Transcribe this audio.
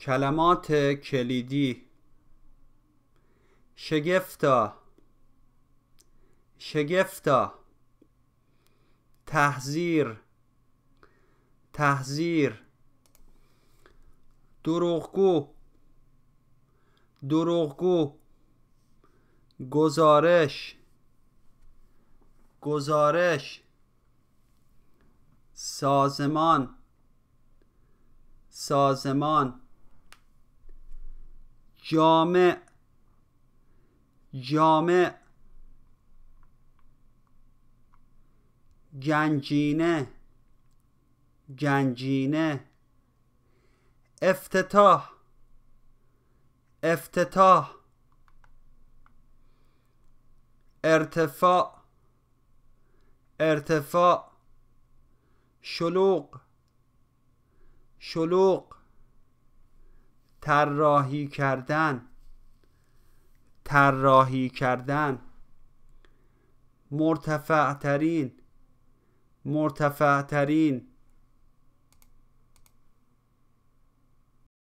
کلمات کلیدی شگفتا شگفتا تحذیر تحذیر دروغگو دروغگو گزارش گزارش سازمان سازمان جامع جامع گنجینه گنجینه افتتاح افتتاح ارتفاع ارتفاع شلوغ شلوغ طراحی کردن طراحی کردن مرتفع ترین مرتفع ترین